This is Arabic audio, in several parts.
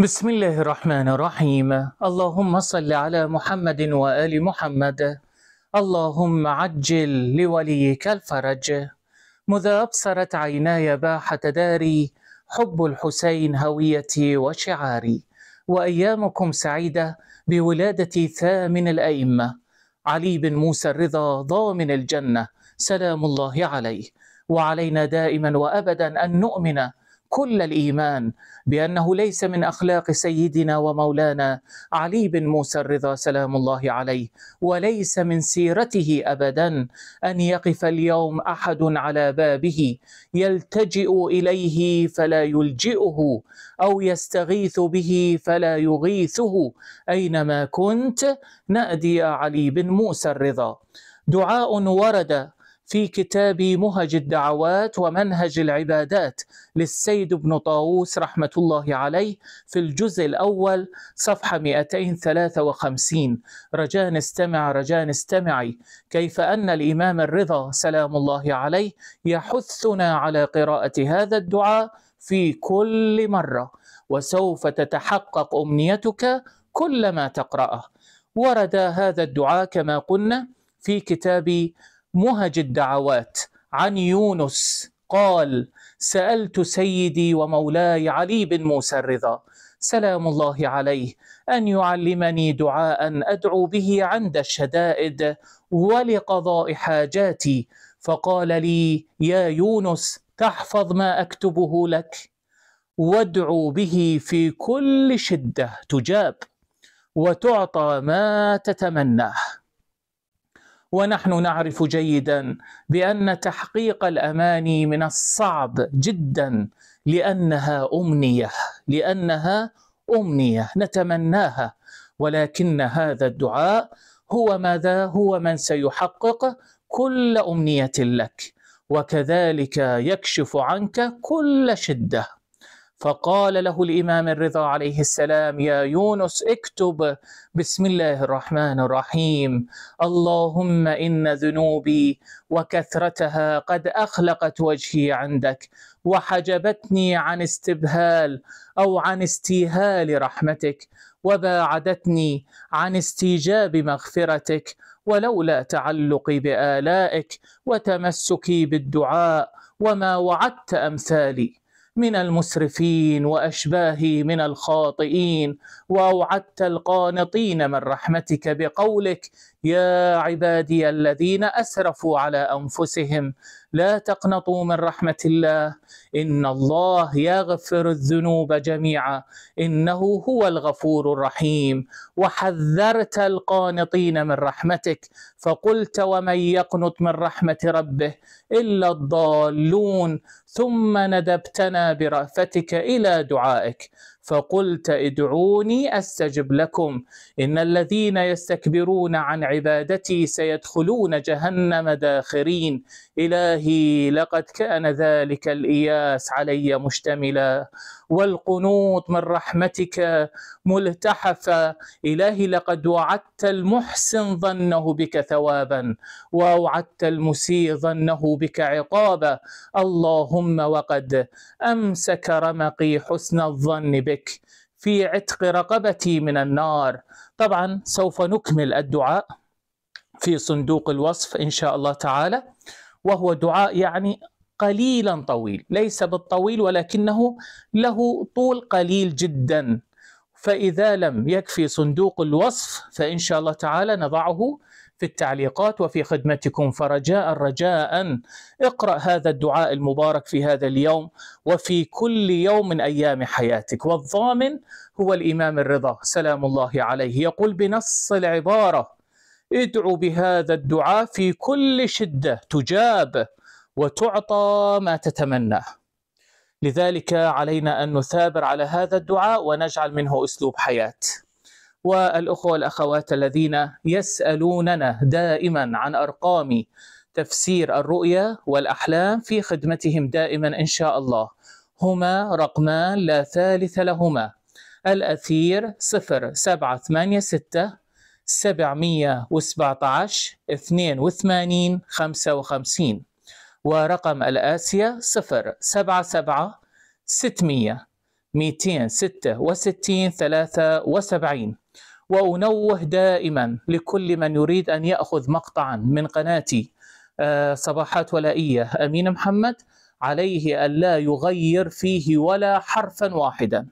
بسم الله الرحمن الرحيم اللهم صل على محمد وآل محمد اللهم عجل لوليك الفرج مذا أبصرت عيناي باحة داري حب الحسين هويتي وشعاري وأيامكم سعيدة بولادة ثامن الأئمة علي بن موسى الرضا ضامن الجنة سلام الله عليه وعلينا دائما وأبدا أن نؤمن كل الايمان بانه ليس من اخلاق سيدنا ومولانا علي بن موسى الرضا سلام الله عليه وليس من سيرته ابدا ان يقف اليوم احد على بابه يلتجئ اليه فلا يلجئه او يستغيث به فلا يغيثه اينما كنت نادي علي بن موسى الرضا دعاء ورد في كتاب مهج الدعوات ومنهج العبادات للسيد ابن طاووس رحمة الله عليه في الجزء الأول صفحة 253 رجاء استمع رجاء استمعي كيف أن الإمام الرضا سلام الله عليه يحثنا على قراءة هذا الدعاء في كل مرة وسوف تتحقق أمنيتك كلما تقرأه ورد هذا الدعاء كما قلنا في كتاب مهج الدعوات عن يونس قال سألت سيدي ومولاي علي بن موسى الرضا سلام الله عليه أن يعلمني دعاء أدعو به عند الشدائد ولقضاء حاجاتي فقال لي يا يونس تحفظ ما أكتبه لك وادعو به في كل شدة تجاب وتعطى ما تتمناه ونحن نعرف جيدا بان تحقيق الاماني من الصعب جدا لانها امنيه لانها امنيه نتمناها ولكن هذا الدعاء هو ماذا هو من سيحقق كل امنيه لك وكذلك يكشف عنك كل شده فقال له الإمام الرضا عليه السلام يا يونس اكتب بسم الله الرحمن الرحيم اللهم إن ذنوبي وكثرتها قد أخلقت وجهي عندك وحجبتني عن استبهال أو عن استيهال رحمتك وباعدتني عن استيجاب مغفرتك ولولا تعلقي بآلائك وتمسكي بالدعاء وما وعدت أمثالي من المسرفين واشباهي من الخاطئين واوعدت القانطين من رحمتك بقولك يا عبادي الذين اسرفوا على انفسهم لا تقنطوا من رحمه الله ان الله يغفر الذنوب جميعا انه هو الغفور الرحيم وحذرت القانطين من رحمتك فقلت ومن يقنط من رحمه ربه الا الضالون ثم ندبتنا برأفتك الى دعائك فقلت ادعوني استجب لكم ان الذين يستكبرون عن عبادتي سيدخلون جهنم داخرين الهي لقد كان ذلك الاياس علي مشتملا والقنوط من رحمتك ملتحفا الهي لقد وعدت المحسن ظنه بك ثوابا واوعدت المسيء ظنه بك عقابا اللهم وقد امسك رمقي حسن الظن بك بك في عتق رقبتي من النار طبعا سوف نكمل الدعاء في صندوق الوصف إن شاء الله تعالى وهو دعاء يعني قليلا طويل ليس بالطويل ولكنه له طول قليل جدا فإذا لم يكفي صندوق الوصف فإن شاء الله تعالى نضعه في التعليقات وفي خدمتكم فرجاء رجاء اقرأ هذا الدعاء المبارك في هذا اليوم وفي كل يوم من أيام حياتك والضامن هو الإمام الرضا سلام الله عليه يقول بنص العبارة ادعو بهذا الدعاء في كل شدة تجاب وتعطى ما تتمناه لذلك علينا أن نثابر على هذا الدعاء ونجعل منه أسلوب حياة والأخوة والأخوات الذين يسألوننا دائما عن أرقام تفسير الرؤيا والأحلام في خدمتهم دائما إن شاء الله هما رقمان لا ثالث لهما الأثير 0786 717 82 55 ورقم الآسيا صفر سبعة سبعة ستمية ميتين ستة وستين ثلاثة وسبعين وأنوه دائما لكل من يريد أن يأخذ مقطعا من قناتي آه، صباحات ولائية أمين محمد عليه أن لا يغير فيه ولا حرفا واحدا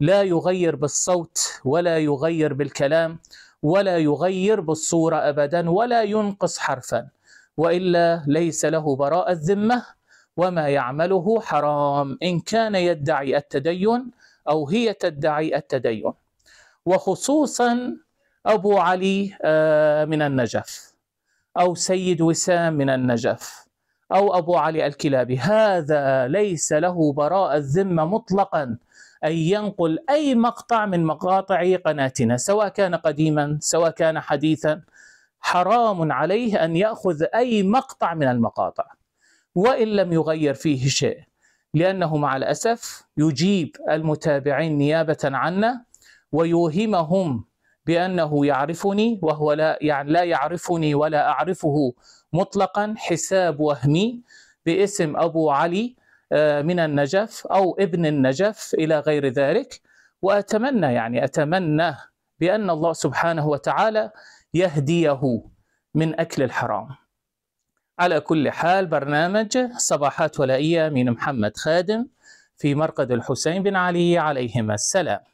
لا يغير بالصوت ولا يغير بالكلام ولا يغير بالصورة أبدا ولا ينقص حرفا وإلا ليس له براءة ذمة وما يعمله حرام إن كان يدعي التدين أو هي تدعي التدين وخصوصا أبو علي آه، من النجف أو سيد وسام من النجف أو أبو علي الكلابي هذا ليس له براءة ذمة مطلقا أن ينقل أي مقطع من مقاطع قناتنا سواء كان قديما سواء كان حديثا حرام عليه أن يأخذ أي مقطع من المقاطع وإن لم يغير فيه شيء لأنه مع الأسف يجيب المتابعين نيابة عنا ويوهمهم بأنه يعرفني وهو لا, يعني لا يعرفني ولا أعرفه مطلقا حساب وهمي باسم أبو علي آه، من النجف أو ابن النجف إلى غير ذلك وأتمنى يعني أتمنى بأن الله سبحانه وتعالى يهديه من أكل الحرام على كل حال برنامج صباحات ولائية من محمد خادم في مرقد الحسين بن علي عليهما السلام